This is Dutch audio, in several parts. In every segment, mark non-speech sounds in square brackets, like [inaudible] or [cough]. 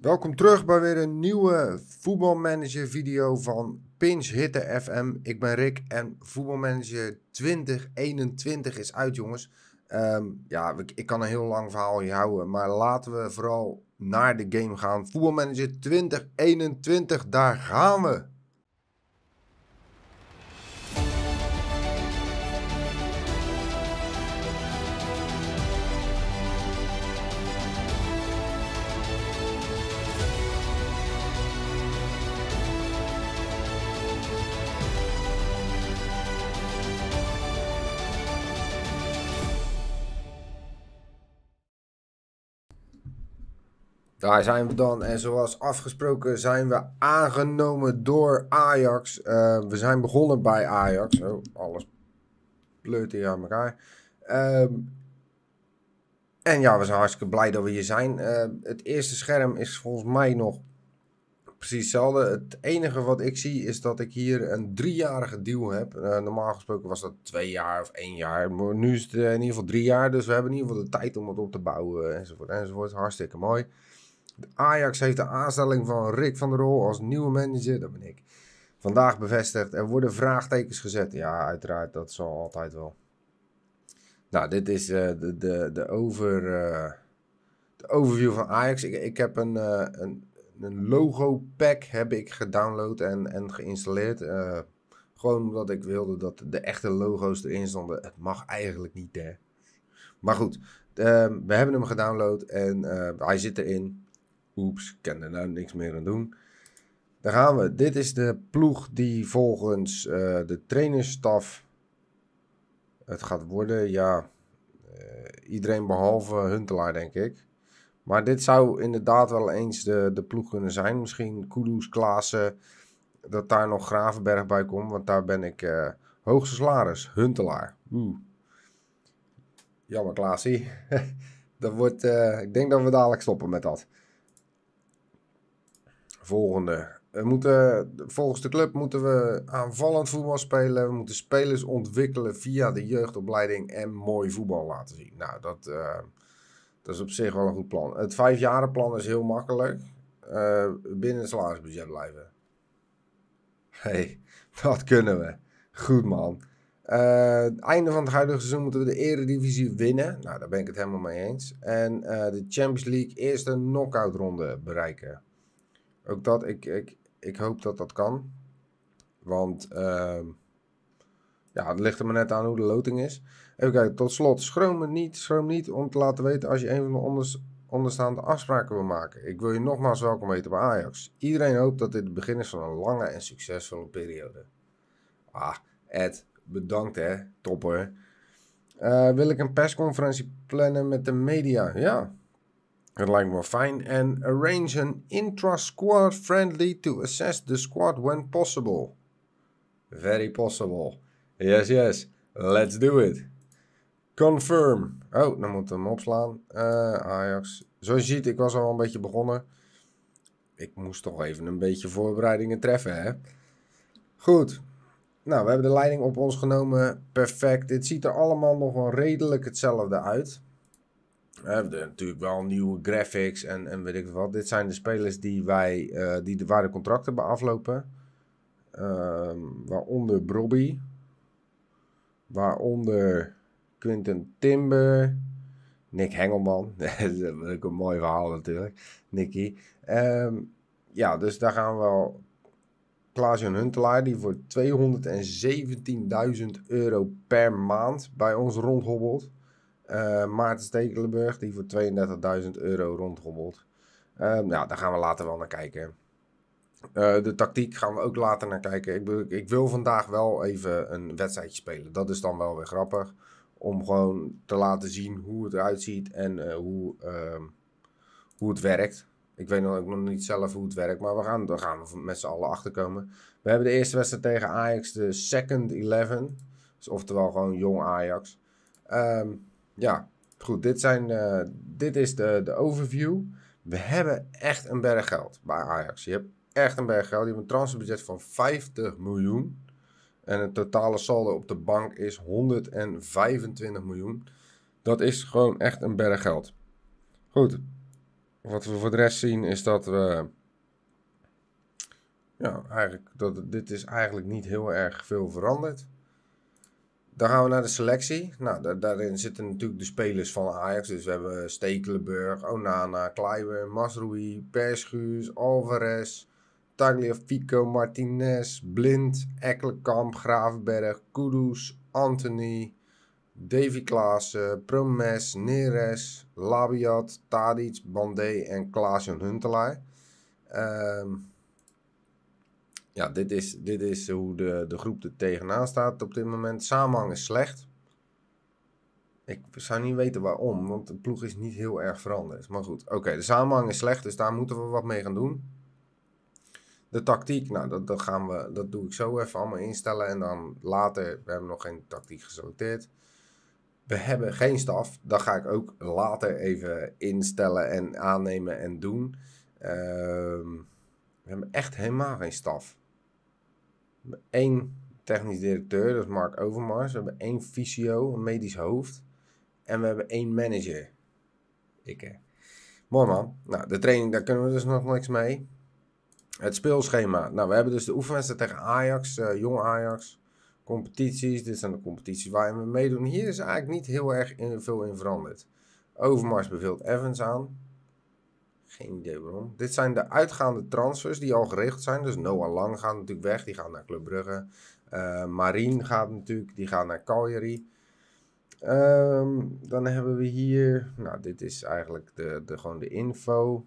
Welkom terug bij weer een nieuwe voetbalmanager video van Pinch Hitte FM. Ik ben Rick en voetbalmanager 2021 is uit jongens. Ehm, ja, ik, kan een heel lang verhaal houden, maar laten we vooral naar de game gaan. Voetbalmanager 2021, daar gaan we! Daar zijn we dan. En zoals afgesproken zijn we aangenomen door Ajax. Eh, we zijn begonnen bij Ajax. Oh, alles pleurt hier aan elkaar. Ehm, en ja, we zijn hartstikke blij dat we hier zijn. Eh, het eerste scherm is volgens mij nog precies hetzelfde. Het enige wat ik zie is dat ik hier een driejarige deal heb. Eh, normaal gesproken was dat twee jaar of één jaar. Maar nu is het in ieder geval drie jaar. Dus we hebben in ieder geval de tijd om het op te bouwen enzovoort. Enzovoort. Hartstikke mooi. Ajax heeft de aanstelling van Rick van der Rol als nieuwe manager, dat ben ik, vandaag bevestigd. Er worden vraagtekens gezet. Ja, uiteraard, dat zal altijd wel. Nou, dit is eh, de, de, de, over, eh, de overview van Ajax. Ik, ik heb een, uh, een, een, logo pack heb ik gedownload en, en geïnstalleerd. gewoon omdat ik wilde dat de echte logo's erin stonden. Het mag eigenlijk niet, hè. Maar goed, ehm, we hebben hem gedownload en hij zit erin. Oeps, ik kan er nou niks meer aan doen. Daar gaan we. Dit is de ploeg die volgens eh, de trainerstaf het gaat worden. Ja, eh, iedereen behalve Huntelaar, denk ik. Maar dit zou inderdaad wel eens de, de ploeg kunnen zijn. Misschien Kudus, Klaassen, dat daar nog Gravenberg bij komt. Want daar ben ik eh, hoogste salaris, Huntelaar. Oeh. Jammer, Klaasie. [laughs] dat wordt, ik denk dat we dadelijk stoppen met dat. Volgende. We moeten, volgens de club moeten we aanvallend voetbal spelen. We moeten spelers ontwikkelen via de jeugdopleiding en mooi voetbal laten zien. Nou, dat, eh, dat is op zich wel een goed plan. Het vijfjarenplan is heel makkelijk. Eh, binnen het salarisbudget blijven. hey, [laughs] dat kunnen we. Goed man. Eh, einde van het huidige seizoen moeten we de Eredivisie winnen. Nou, daar ben ik het helemaal mee eens. En de Champions League eerste knock-out ronde bereiken ook dat, ik, ik, ik hoop dat dat kan. Want ehm, ja, het ligt er maar net aan hoe de loting is. Even kijken, tot slot, schroom het niet, schroom niet om te laten weten als je een van de onderstaande afspraken wil maken. Ik wil je nogmaals welkom heten bij Ajax. Iedereen hoopt dat dit het begin is van een lange en succesvolle periode. Ah, Ed, bedankt hè, topper. Eh, wil ik een persconferentie plannen met de media? Ja, dat lijkt me fijn. En arrange an intra-squad friendly to assess the squad when possible. Very possible. Yes, yes. Let's do it. Confirm. Oh, dan moeten we hem opslaan. Uh, Ajax. Zoals je ziet, ik was al een beetje begonnen. Ik moest toch even een beetje voorbereidingen treffen, hè? Goed. Nou, we hebben de leiding op ons genomen. Perfect. Dit ziet er allemaal nog wel redelijk hetzelfde uit. We hebben natuurlijk wel nieuwe graphics en, en weet ik wat. Dit zijn de spelers die wij, eh, die de, waar de contracten bij aflopen. Ehm, waaronder Brobby. Waaronder Quinten Timber. Nick Hengelman. [laughs] dat is ook een mooi verhaal natuurlijk. Nicky. Ehm, ja, dus daar gaan we al. Klaas-Jan Huntelaar, die voor 217.000 euro per maand bij ons rondhobbelt. Uh, Maarten Stekelenburg, die voor 32.000 euro rondgobbelt. Uh, ehm, nou, daar gaan we later wel naar kijken. Eh, de tactiek gaan we ook later naar kijken. Ik, ik, wil vandaag wel even een wedstrijdje spelen. Dat is dan wel weer grappig. Om gewoon te laten zien hoe het eruit ziet en eh, hoe, ehm, hoe het werkt. Ik weet nog, nog niet zelf hoe het werkt, maar we gaan, daar gaan we met z'n allen komen. We hebben de eerste wedstrijd tegen Ajax, de Second Eleven. Dus oftewel gewoon jong Ajax. Um, ja, goed. Dit, zijn, eh, dit is de, de overview. We hebben echt een berg geld bij Ajax. Je hebt echt een berg geld. Je hebt een transferbudget van 50 miljoen. En het totale saldo op de bank is 125 miljoen. Dat is gewoon echt een berg geld. Goed. Wat we voor de rest zien is dat we. Ja, eigenlijk, dat, dit is eigenlijk niet heel erg veel veranderd. Dan gaan we naar de selectie. Nou, daarin zitten natuurlijk de spelers van Ajax. Dus we hebben Stekelenburg, Onana, Kleiber, Masrui, Perschuus, Alvarez, Tagliafico, Martinez, Blind, Ekkelenkamp, Gravenberg, Kudus, Anthony, Davy Klaassen, Promes, Neres, Labiat, Tadic, Bandé en Klaas-Jan Huntelaar. Ehm, ja, dit is, dit is hoe de, de groep er tegenaan staat op dit moment. Samenhang is slecht. Ik zou niet weten waarom, want de ploeg is niet heel erg veranderd. Maar goed, oké, de samenhang is slecht, dus daar moeten we wat mee gaan doen. De tactiek, nou, dat, dat, gaan we, dat doe ik zo even allemaal instellen. En dan later, we hebben nog geen tactiek geselecteerd. We hebben geen staf, dat ga ik ook later even instellen en aannemen en doen. Ehm, we hebben echt helemaal geen staf. We hebben één technisch directeur, dat is Mark Overmars. We hebben één fysio, een medisch hoofd. En we hebben één manager. Ik hè. Mooi man. Nou, de training, daar kunnen we dus nog niks mee. Het speelschema. Nou, we hebben dus de oefenwedstrijd tegen Ajax, uh, eh, jong Ajax. Competities, dit zijn de competities waar we meedoen. Hier is eigenlijk niet heel erg veel in veranderd. Overmars beveelt Evans aan. Geen idee waarom. Dit zijn de uitgaande transfers die al geregeld zijn. Dus Noah Lang gaat natuurlijk weg. Die gaat naar Club Brugge. Uh, Marien gaat natuurlijk. Die gaat naar Cagliari. Ehm, dan hebben we hier... Nou, dit is eigenlijk de, de, gewoon de info.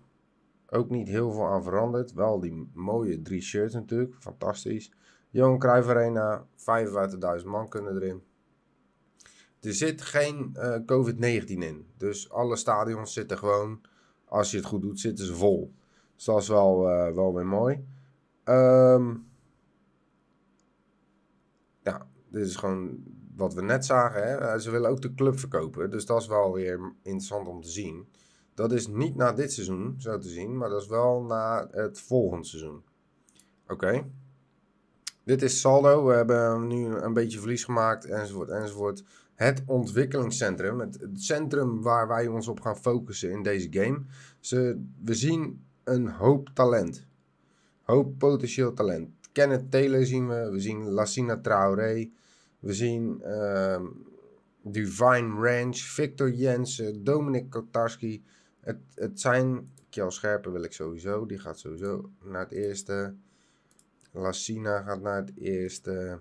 Ook niet heel veel aan veranderd. Wel die mooie drie shirts natuurlijk. Fantastisch. Johan Cruijff Arena. 55.000 man kunnen erin. Er zit geen eh, COVID-19 in. Dus alle stadions zitten gewoon als je het goed doet, zitten ze vol. Dus dat is wel, eh, wel weer mooi. Ehm, ja, dit is gewoon wat we net zagen. Hè? Eh, ze willen ook de club verkopen. Dus dat is wel weer interessant om te zien. Dat is niet na dit seizoen, zo te zien. Maar dat is wel na het volgende seizoen. Oké. Dit is saldo. We hebben nu een beetje verlies gemaakt. Enzovoort, enzovoort het ontwikkelingscentrum. Het, centrum waar wij ons op gaan focussen in deze game. Ze, we zien een hoop talent. Hoop potentieel talent. Kenneth Taylor zien we. We zien Lassina Traoré. We zien ehm, Divine Ranch. Victor Jensen. Dominic Kotarski. Het, het zijn... Kjell Scherpen wil ik sowieso. Die gaat sowieso naar het eerste. Lassina gaat naar het eerste.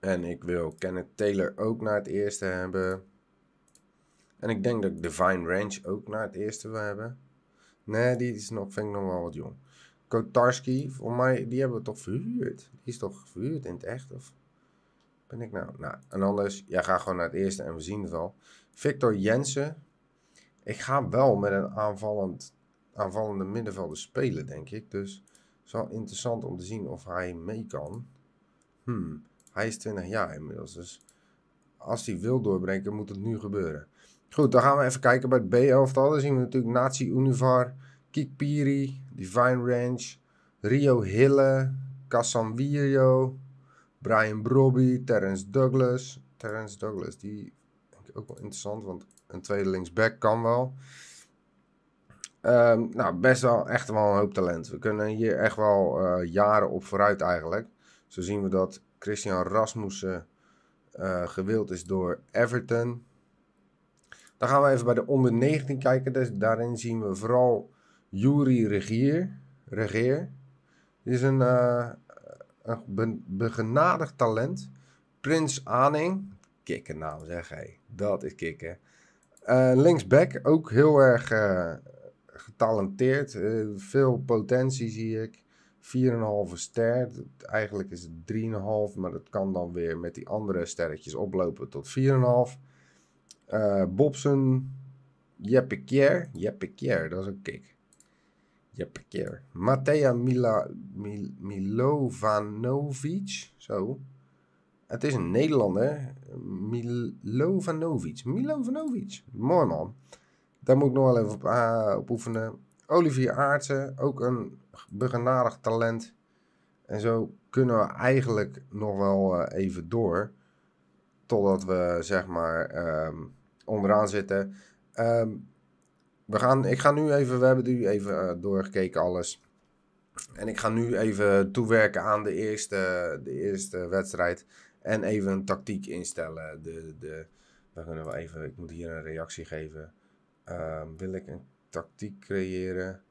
En ik wil Kenneth Taylor ook naar het eerste hebben. En ik denk dat ik Divine Ranch ook naar het eerste wil hebben. Nee, die is nog, vind ik nog wel wat jong. Kotarski, voor mij, die hebben we toch verhuurd? Die is toch verhuurd in het echt? Of ben ik nou? Nou, en anders, jij ja, gaat gewoon naar het eerste en we zien het wel. Victor Jensen. Ik ga wel met een aanvallend, aanvallende middenvelder spelen, denk ik. Dus het is wel interessant om te zien of hij mee kan. Hmm. Hij is 20 jaar inmiddels. Dus als hij wil doorbreken, moet het nu gebeuren. Goed, dan gaan we even kijken bij het B-elftal. Dan zien we natuurlijk Nazi Univar, Kikpiri, Divine Ranch, Rio Hille, Casanvirio, Brian Brobby, Terence Douglas. Terence Douglas, die denk ik ook wel interessant, want een tweede linksback kan wel. Ehm, nou, best wel echt wel een hoop talent. We kunnen hier echt wel eh, jaren op vooruit eigenlijk. Zo zien we dat Christian Rasmussen uh, gewild is door Everton. Dan gaan we even bij de onder 19 kijken. Dus daarin zien we vooral Jury Regier. Regier Die is een, uh, een begenadigd talent. Prins Aning. Kikken naam nou, zeg hij. Dat is kikken. Eh, linksback ook heel erg getalenteerd. veel potentie zie ik. 4,5 ster. Eigenlijk is het 3,5, maar dat kan dan weer met die andere sterretjes oplopen tot 4,5. Uh, eh, Bobson, Jeppe Jeppe dat is een kick. Jeppe Kier. Mateja Mila, Mil, Milovanovic, zo. Het is een Nederlander, Milovanovic. Milovanovic, mooi man. Daar moet ik nog wel even op, eh, op oefenen. Olivier Aartsen, ook een Buggenadig talent. En zo kunnen we eigenlijk nog wel eh, even door. Totdat we zeg maar ehm, onderaan zitten. Ehm, we gaan, ik ga nu even, we hebben nu even eh, doorgekeken alles. En ik ga nu even toewerken aan de eerste, de eerste wedstrijd. En even een tactiek instellen. De, de, we kunnen wel even, ik moet hier een reactie geven. Ehm, wil ik een tactiek creëren?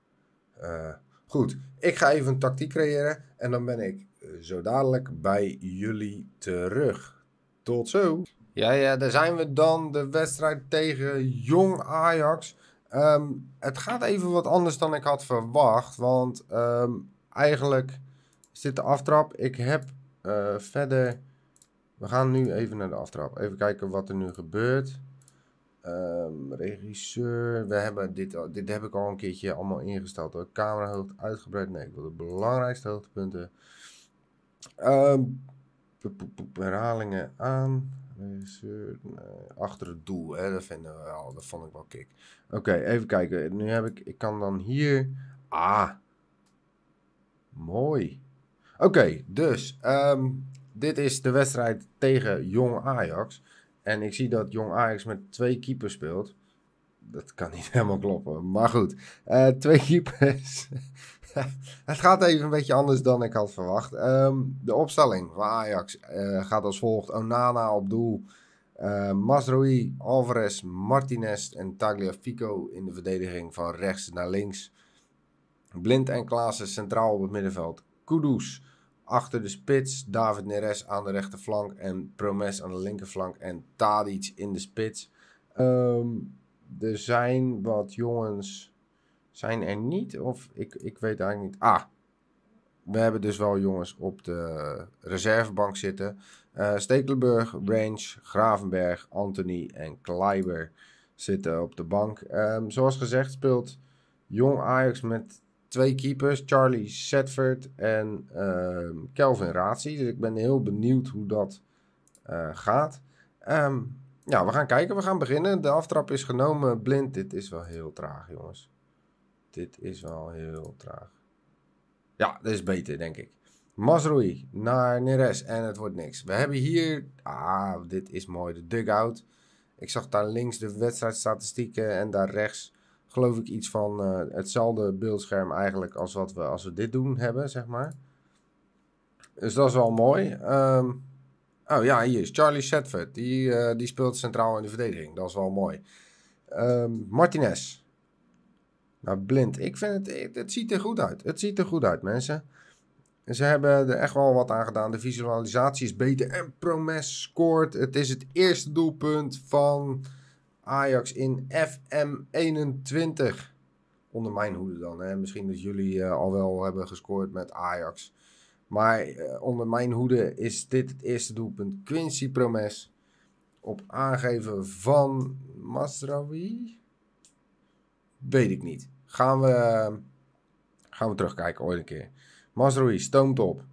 Uh, Goed, ik ga even een tactiek creëren en dan ben ik zo dadelijk bij jullie terug. Tot zo. Ja, ja, daar zijn we dan. De wedstrijd tegen Jong Ajax. Ehm, het gaat even wat anders dan ik had verwacht. Want ehm, eigenlijk is dit de aftrap. Ik heb eh, verder... We gaan nu even naar de aftrap. Even kijken wat er nu gebeurt. Ehm, regisseur, we hebben dit, dit heb ik al een keertje allemaal ingesteld. Hoor. Camerahoogte uitgebreid. Nee, ik wil de belangrijkste hoogtepunten. Um, herhalingen aan. Regisseur, achter het doel, hè, dat, vinden we al. dat vond ik wel kick. Oké, even kijken. Nu heb ik, ik kan dan hier. Ah, mooi. Oké, dus ehm, dit is de wedstrijd tegen Jong Ajax. En ik zie dat Jong Ajax met twee keepers speelt. Dat kan niet [laughs] helemaal kloppen. Maar goed, eh, twee keepers. [laughs] het gaat even een beetje anders dan ik had verwacht. Ehm, de opstelling van Ajax eh, gaat als volgt. Onana op doel. Uh, Masrui, Alvarez, Martinez en Tagliafico in de verdediging van rechts naar links. Blind en Klaassen centraal op het middenveld. Kudus, Achter de spits David Neres aan de rechterflank en Promes aan de linkerflank en Tadic in de spits. Ehm, er zijn wat jongens, zijn er niet of ik, ik weet eigenlijk niet. Ah, we hebben dus wel jongens op de reservebank zitten. Uh, Stekelenburg, Range, Gravenberg, Anthony en Kleiber zitten op de bank. Ehm, zoals gezegd speelt Jong Ajax met twee keepers, Charlie Sedford en ehm, Kelvin Razi. Dus ik ben heel benieuwd hoe dat eh, gaat. Um, ja, we gaan kijken, we gaan beginnen. De aftrap is genomen, blind. Dit is wel heel traag, jongens. Dit is wel heel traag. Ja, dit is beter, denk ik. Masroei naar Neres en het wordt niks. We hebben hier, ah, dit is mooi, de dugout. Ik zag daar links de wedstrijdstatistieken en daar rechts geloof ik iets van eh, hetzelfde beeldscherm eigenlijk als wat we als we dit doen hebben, zeg maar. Dus dat is wel mooi. Ehm, oh ja, hier is Charlie Shedford. Die, eh, die speelt centraal in de verdediging. Dat is wel mooi. Ehm, Martinez. Nou, blind. Ik vind het, het ziet er goed uit. Het ziet er goed uit, mensen. Ze hebben er echt wel wat aan gedaan. De visualisatie is beter. En Promes scoort. Het is het eerste doelpunt van Ajax in FM21. Onder mijn hoede dan. Hè? Misschien dat jullie eh, al wel hebben gescoord met Ajax. Maar eh, onder mijn hoede is dit het eerste doelpunt. Quincy Promes. Op aangeven van Masraoui. Weet ik niet. Gaan we, gaan we terugkijken ooit een keer. Masraoui stoomt op.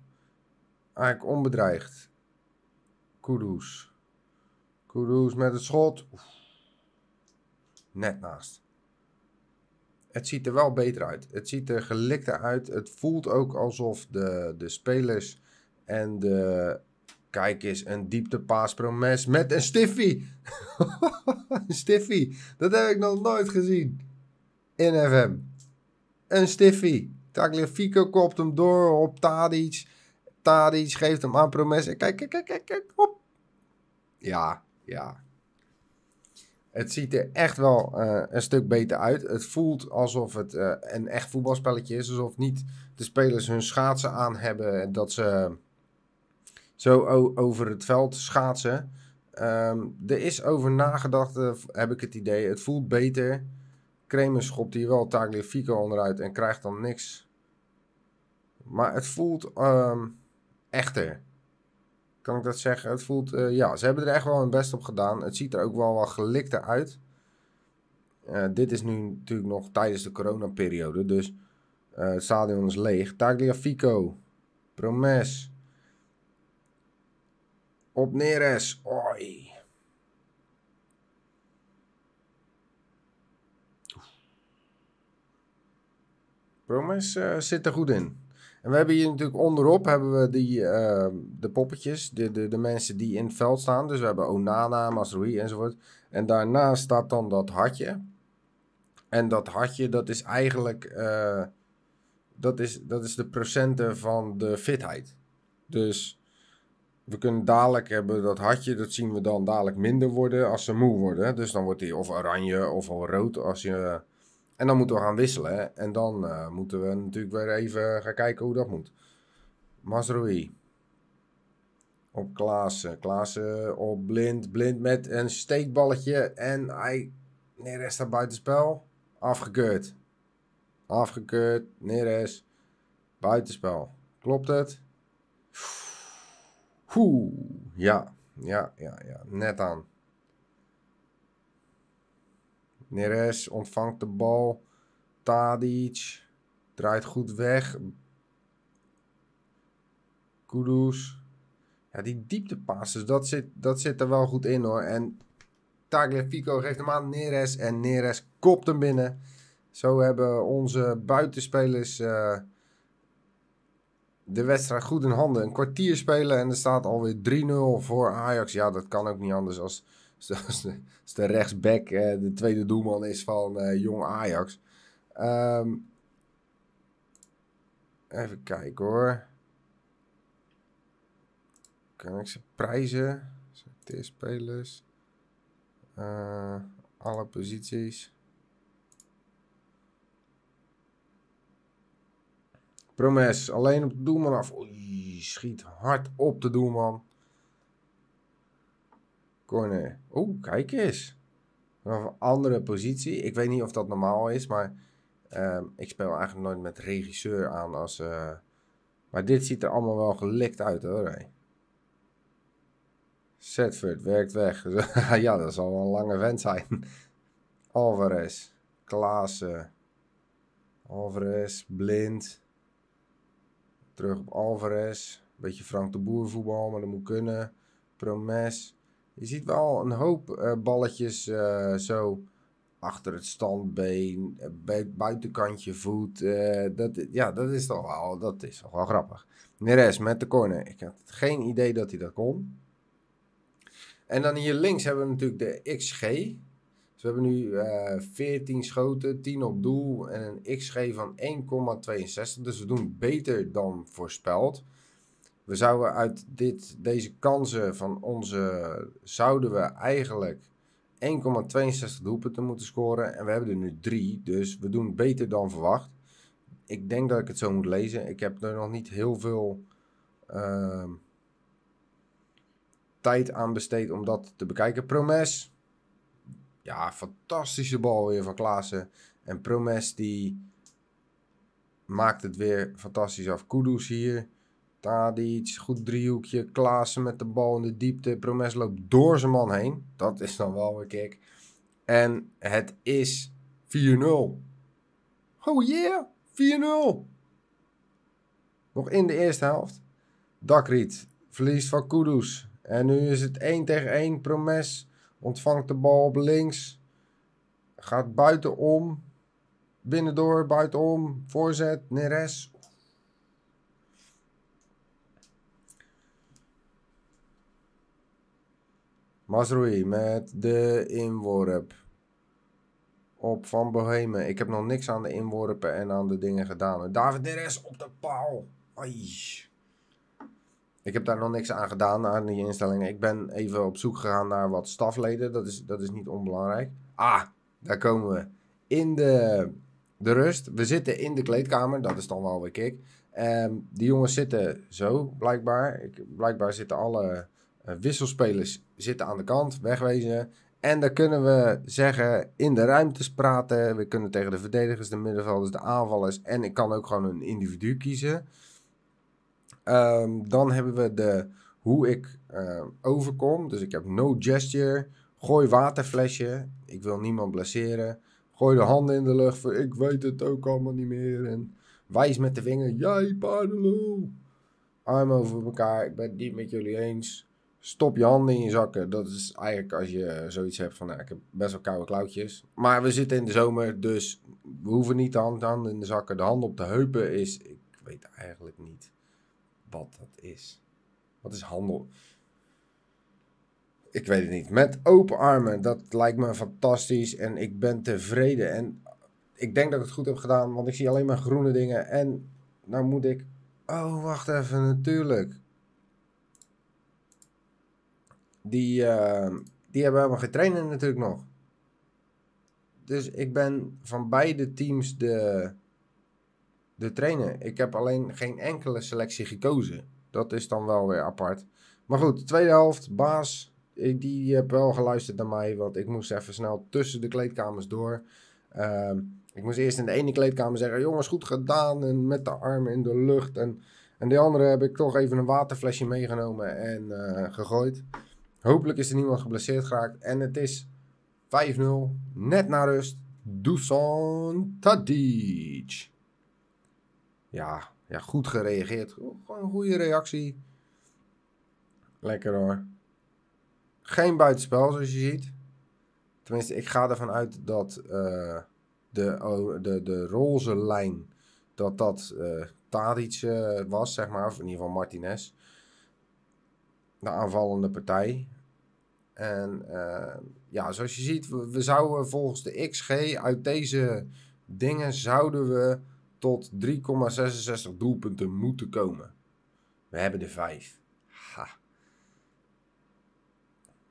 Eigenlijk onbedreigd. Kudus. Kudus met het schot net naast. Het ziet er wel beter uit. Het ziet er gelikter uit. Het voelt ook alsof de, de spelers en de. Kijk eens, een dieptepaas promes met een stiffie. [laughs] een stiffie. Dat heb ik nog nooit gezien. In FM. Een stiffie. Fico kopt hem door op Tadic. Tadic geeft hem aan Promes. En kijk, kijk, kijk, kijk, kijk. Hop. Ja, ja. Het ziet er echt wel eh, een stuk beter uit. Het voelt alsof het eh, een echt voetbalspelletje is. Alsof niet de spelers hun schaatsen aan hebben. En dat ze zo over het veld schaatsen. Ehm, er is over nagedacht, eh, heb ik het idee. Het voelt beter. Kremers schopt hier wel Fico onderuit en krijgt dan niks. Maar het voelt ehm, echter kan ik dat zeggen? Het voelt, eh, ja, ze hebben er echt wel hun best op gedaan. Het ziet er ook wel wel gelikter uit. Eh, dit is nu natuurlijk nog tijdens de coronaperiode, dus eh, het stadion is leeg. Tagliafico, Promes, Op Neres, oi. Promes zit er goed in. En we hebben hier natuurlijk onderop hebben we die, ehm, de poppetjes, de, de, de mensen die in het veld staan. Dus we hebben Onana, Masrui enzovoort. En daarnaast staat dan dat hartje. En dat hartje, dat is eigenlijk eh, dat is, dat is de procenten van de fitheid. Dus we kunnen dadelijk hebben dat hartje, dat zien we dan dadelijk minder worden als ze moe worden. Dus dan wordt hij of oranje of al rood als je en dan moeten we gaan wisselen. En dan eh, moeten we natuurlijk weer even gaan kijken hoe dat moet. Masrui. Op Klaassen. Klaassen op blind. Blind met een steekballetje. En hij. Neres staat buitenspel. Afgekeurd. Afgekeurd. Neres. Buitenspel. Klopt het? Oeh. Ja. Ja, ja, ja. Net aan. Neres ontvangt de bal. Tadic draait goed weg. Kudus. Ja, die dieptepases, dat zit, dat zit er wel goed in hoor. En Tagliafico geeft hem aan Neres en Neres kopt hem binnen. Zo hebben onze buitenspelers eh, de wedstrijd goed in handen. Een kwartier spelen en er staat alweer 3-0 voor Ajax. Ja, dat kan ook niet anders als Zoals als de rechtsback de tweede doelman is van eh, jong Ajax. Ehm, even kijken hoor. Kan ik ze prijzen? Selecteerspelers. Uh, eh, alle posities. Promes, alleen op de doelman af. Oei, schiet hard op de doelman. Corner. Oeh, kijk eens. Vanaf een andere positie. Ik weet niet of dat normaal is, maar ehm, ik speel eigenlijk nooit met regisseur aan als... Eh, maar dit ziet er allemaal wel gelikt uit hoor. Setford werkt weg. [laughs] ja, dat zal wel een lange vent zijn. [laughs] Alvarez, Klaassen, Alvarez, Blind. Terug op Alvarez. Beetje Frank de Boer voetbal, maar dat moet kunnen. Promes. Je ziet wel een hoop eh, balletjes eh, zo achter het standbeen, eh, buitenkantje voet. dat, ja, dat is toch wel, dat is toch wel grappig. Neres met de corner. Ik had geen idee dat hij dat kon. En dan hier links hebben we natuurlijk de XG. Dus we hebben nu 14 schoten, 10 op doel en een XG van 1,62. Dus we doen beter dan voorspeld we zouden uit dit, deze kansen van onze, zouden we eigenlijk 1,62 doelpunten moeten scoren. En we hebben er nu drie, dus we doen beter dan verwacht. Ik denk dat ik het zo moet lezen. Ik heb er nog niet heel veel ehm, tijd aan besteed om dat te bekijken. Promes, ja, fantastische bal weer van Klaassen. En Promes die maakt het weer fantastisch af. Kudus hier Tadic, goed driehoekje. Klaassen met de bal in de diepte. Promes loopt door zijn man heen. Dat is dan wel een kick. En het is 4-0. Oh yeah, 4-0. Nog in de eerste helft. Dakriet verliest van Kudus. En nu is het 1 tegen 1. Promes ontvangt de bal op links. Gaat buitenom. Binnendoor, buitenom. Voorzet, Neres. Masroei met de inworp. Op Van Bohemen. Ik heb nog niks aan de inworpen en aan de dingen gedaan. David Res op de paal. Ai. Ik heb daar nog niks aan gedaan, aan die instellingen. Ik ben even op zoek gegaan naar wat stafleden. Dat is, dat is niet onbelangrijk. Ah, daar komen we. In de, de rust. We zitten in de kleedkamer. Dat is dan wel weer kick. Um, die jongens zitten zo, blijkbaar. Ik, blijkbaar zitten alle eh, wisselspelers zitten aan de kant, wegwezen. En dan kunnen we zeggen, in de ruimtes praten. We kunnen tegen de verdedigers, de middenvelders, de aanvallers. En ik kan ook gewoon een individu kiezen. Ehm, dan hebben we de hoe ik eh, overkom. Dus ik heb no gesture. Gooi waterflesje. Ik wil niemand blesseren. Gooi de handen in de lucht voor ik weet het ook allemaal niet meer. En wijs met de vinger. Jij paardenlul. armen over elkaar. Ik ben het niet met jullie eens. Stop je handen in je zakken. Dat is eigenlijk als je zoiets hebt van, nou, ik heb best wel koude klauwtjes. Maar we zitten in de zomer, dus we hoeven niet de hand, de hand in de zakken. De hand op de heupen is, ik weet eigenlijk niet wat dat is. Wat is handel? Ik weet het niet. Met open armen, dat lijkt me fantastisch en ik ben tevreden. En ik denk dat ik het goed heb gedaan, want ik zie alleen maar groene dingen. En nou moet ik... Oh, wacht even, natuurlijk. Die, ehm, die hebben helemaal getraind natuurlijk nog. Dus ik ben van beide teams de, de trainer. Ik heb alleen geen enkele selectie gekozen. Dat is dan wel weer apart. Maar goed, tweede helft, Baas, eh, die heb wel geluisterd naar mij. Want ik moest even snel tussen de kleedkamers door. Ehm, ik moest eerst in de ene kleedkamer zeggen: jongens, goed gedaan. En met de armen in de lucht. En, en de andere heb ik toch even een waterflesje meegenomen en eh, gegooid. Hopelijk is er niemand geblesseerd geraakt. En het is 5-0, net na rust. Dusan Tadic. Ja, ja, goed gereageerd. Gewoon een goede reactie. Lekker hoor. Geen buitenspel, zoals je ziet. Tenminste, ik ga ervan uit dat eh, de, oh, de, de roze lijn, dat dat uh, Tadic eh, was, zeg maar. Of in ieder geval Martinez. De aanvallende partij. En eh, ja, zoals je ziet, we, zouden volgens de XG uit deze dingen zouden we tot 3,66 doelpunten moeten komen. We hebben de 5. Ha. Dan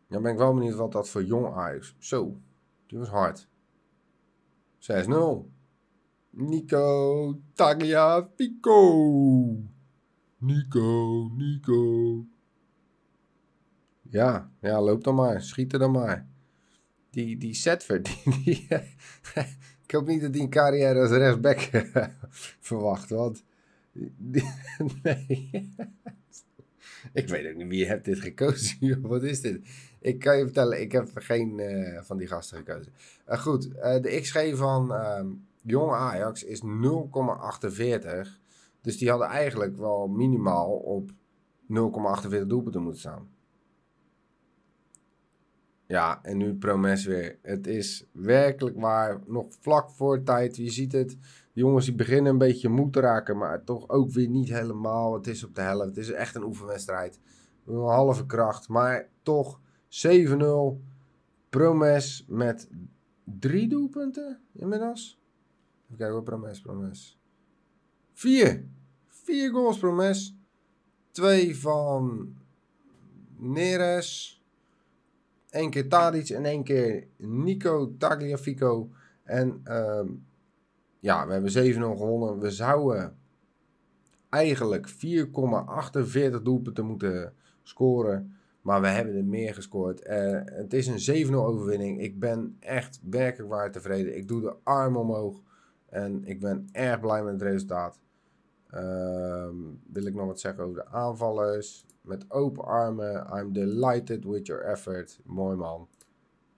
nou ben ik wel benieuwd wat dat voor jong is. Zo, die was hard. 6-0. Nico Pico. Nico, Nico. Ja, ja, loop dan maar. Schiet er dan maar. Die, die Setford, [laughs] die ik hoop niet dat die een carrière als rechtsback eh, verwacht, want... [laughs] nee. ik weet ook niet wie hebt dit gekozen, Wat is dit? Ik kan je vertellen, ik heb geen eh, van die gasten gekozen. Uh, goed, de XG van ehm, Jong Ajax is 0,48. Dus die hadden eigenlijk wel minimaal op 0,48 doelpunten moeten staan. Ja, en nu Promes weer. Het is werkelijk waar, nog vlak voor tijd. Je ziet het, De jongens die beginnen een beetje moe te raken, maar toch ook weer niet helemaal. Het is op de helft, het is echt een oefenwedstrijd. Een halve kracht, maar toch 7-0. Promes met drie doelpunten inmiddels. Even kijken hoor, Promes, Promes. Vier. Vier goals, Promes. Twee van Neres één keer Tadic en één keer Nico Tagliafico. En ehm, ja, we hebben 7-0 gewonnen. We zouden eigenlijk 4,48 doelpunten moeten scoren. Maar we hebben er meer gescoord. Eh, het is een 7-0 overwinning. Ik ben echt werkelijk waar tevreden. Ik doe de arm omhoog. En ik ben erg blij met het resultaat. Ehm, wil ik nog wat zeggen over de aanvallers? met open armen. I'm delighted with your effort. Mooi man.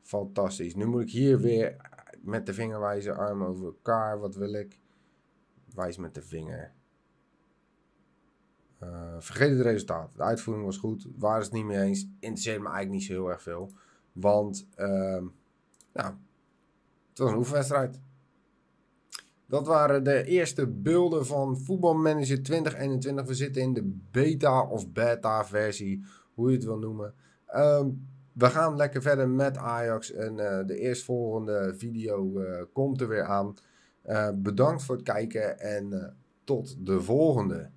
Fantastisch. Nu moet ik hier weer met de vinger wijzen, armen over elkaar. Wat wil ik? Wijs met de vinger. Eh, vergeet het resultaat. De uitvoering was goed. Waar is het niet mee eens? Interesseert me eigenlijk niet zo heel erg veel. Want, ehm, nou, het was een oefenwedstrijd. Dat waren de eerste beelden van Voetbalmanager 2021. We zitten in de beta of beta versie, hoe je het wil noemen. Ehm, we gaan lekker verder met Ajax en eh, de eerstvolgende video eh, komt er weer aan. Eh, bedankt voor het kijken en tot de volgende.